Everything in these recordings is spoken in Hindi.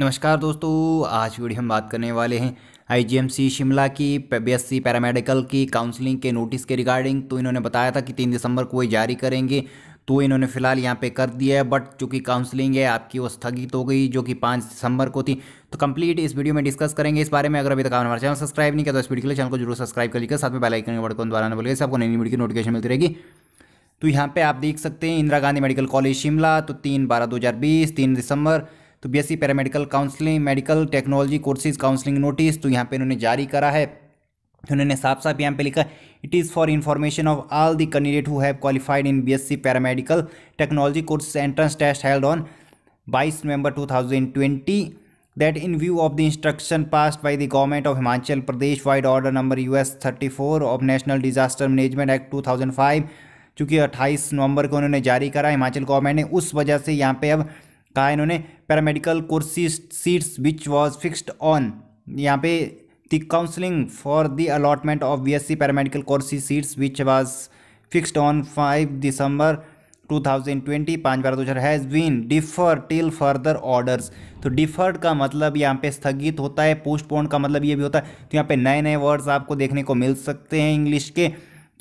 नमस्कार दोस्तों आज वीडियो हम बात करने वाले हैं आईजीएमसी शिमला की बीएससी पैरामेडिकल की काउंसलिंग के नोटिस के रिगार्डिंग तो इन्होंने बताया था कि तीन दिसंबर को ये जारी करेंगे तो इन्होंने फिलहाल यहाँ पे कर दिया है बट चूँकि काउंसलिंग है आपकी वो स्थगित हो गई जो कि पाँच दिसंबर को थी तो कंप्लीट इस वीडियो में डिस्कस करेंगे इस बारे में अगर अभी तक आपने हमारे चैनल सब्सक्राइब नहीं किया तो इस वीडियो के लिए चैनल को जरूर सब्सक्राइब कर लीजिए साथ में बेल आइकन के बटन द्वारा न बोलिए आपको नई नई वीडियो की नोटिफिकेशन मिलती रहेगी तो यहाँ पे आप देख सकते हैं इंदिरा गांधी मेडिकल कॉलेज शिमला तो तीन बारह दो हज़ार बीस तीन दिसंबर तो BSc paramedical counselling medical technology courses counselling notice तो यहाँ पे इन्होंने जारी करा है उन्होंने तो साफ साफ यहाँ पे लिखा it is for information of all the candidate who have qualified in BSc paramedical technology courses entrance test held on बाईस नवंबर two thousand twenty the instruction view by the government of Himachal Pradesh vide order number U S thirty four of national disaster management act two thousand five चूँकि 28 नवंबर को उन्होंने जारी करा हिमाचल गवर्नमेंट ने उस वजह से यहाँ पे अब कहा इन्होंने paramedical courses seats which was fixed on यहाँ पे the counselling for the allotment of B S C paramedical courses seats which was fixed on five December two thousand twenty पाँच बारह दो हज़ार has been defer till further orders तो डिफर्ड का मतलब यहाँ पे स्थगित होता है पोस्टपोन का मतलब ये भी होता है तो यहाँ पे नए नए वर्ड्स आपको देखने को मिल सकते हैं इंग्लिश के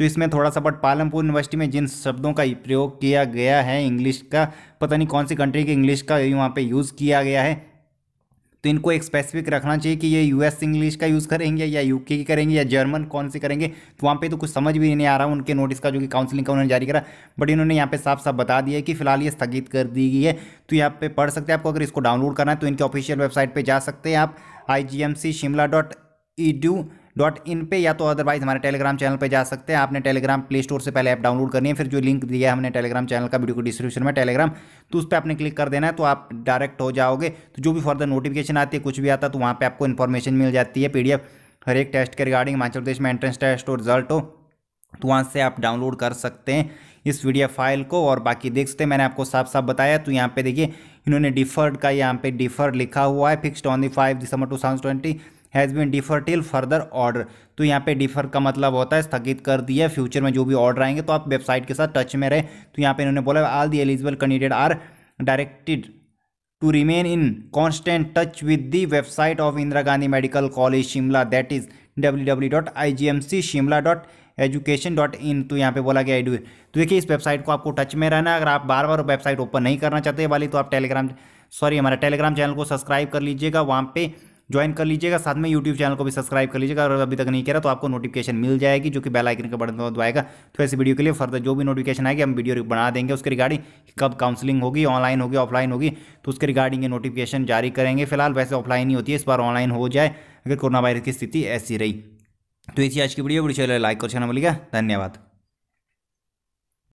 तो इसमें थोड़ा सा बट पालमपुर यूनिवर्सिटी में जिन शब्दों का प्रयोग किया गया है इंग्लिश का पता नहीं कौन सी कंट्री के इंग्लिश का वहाँ पर यूज़ किया गया है तो इनको एक स्पेसिफिक रखना चाहिए कि ये यूएस इंग्लिश का यूज़ करेंगे या यूके की करेंगे या जर्मन कौन सी करेंगे तो वहाँ पे तो कुछ समझ भी नहीं आ रहा उनके नोटिस का जो कि काउंसलिंग का उन्होंने जारी करा बट इन्होंने यहाँ पे साफ साफ बता दिया कि फिलहाल ये स्थगित कर दी गई है तो यहाँ पे पढ़ सकते हैं आपको अगर इसको डाउनलोड करना है तो इनके ऑफिशियल वेबसाइट पर जा सकते हैं आप I Shimla dot edu dot in पे या तो अदरवाइज हमारे टेलीग्राम चैनल पर जा सकते हैं आपने टेलीग्राम प्ले स्टोर से पहले ऐप डाउनलोड करनी है फिर जो लिंक दिया है हमने टेलीग्राम चैनल का वीडियो को डिस्क्रिप्शन में टेलीग्राम तो उस पर आपने क्लिक कर देना है तो आप डायरेक्ट हो जाओगे तो जो भी फर्दर नोटिफिकेशन आती है कुछ भी आता है तो वहाँ पर आपको इन्फॉर्मेशन मिल जाती है पी हर एक टेस्ट के रिगार्डिंग हिमाचल प्रदेश में एंट्रेंस टेस्ट और रिजल्ट हो तो वहाँ से आप डाउनलोड कर सकते हैं इस वीडियो फाइल को और बाकी देख सकते हैं मैंने आपको साफ साफ बताया तो यहाँ पे देखिए इन्होंने डिफर्ड का यहाँ पे डिफर्ड लिखा हुआ है fixed on the five December two thousand twenty has been defer till further order तो यहाँ पे डिफर का मतलब होता है स्थगित कर दिया फ्यूचर में जो भी ऑर्डर आएंगे तो आप वेबसाइट के साथ टच में रहे तो यहाँ पे इन्होंने बोला all the eligible candidate are directed to remain in constant touch with the website of Indira Gandhi medical college Shimla that is W W dot I G M C Shimla dot education dot in तो यहाँ पे बोला गया एडू तो देखिए इस वेबसाइट को आपको टच में रहना अगर आप बार बार वेबसाइट ओपन नहीं करना चाहते वाली तो आप टेलीग्राम सॉरी हमारा टेलीग्राम चैनल को सब्सक्राइब कर लीजिएगा वहाँ पे ज्वाइन कर लीजिएगा साथ में यूट्यूब चैनल को भी सब्सक्राइब कर लीजिएगा अगर अभी तक नहीं किया तो आपको नोटिफिकेशन मिल जाएगी जो कि बेल आइकन का बटन दबाएगा तो ऐसी वीडियो के लिए फर्दर जो भी नोटिफिकेशन आएगी हम वीडियो बना देंगे उसके रिगार्डिंग कब काउंसलिंग होगी ऑनलाइन होगी ऑफलाइन होगी तो उसके रिगार्डिंग ये नोटिफिकेशन जारी करेंगे फिलहाल वैसे ऑफलाइन ही होती है इस बार ऑनलाइन हो जाए अगर कोरोना वायरस की स्थिति ऐसी रही तो इसी आज की वीडियो वीडियो लाइक और चैनल मिलेगा धन्यवाद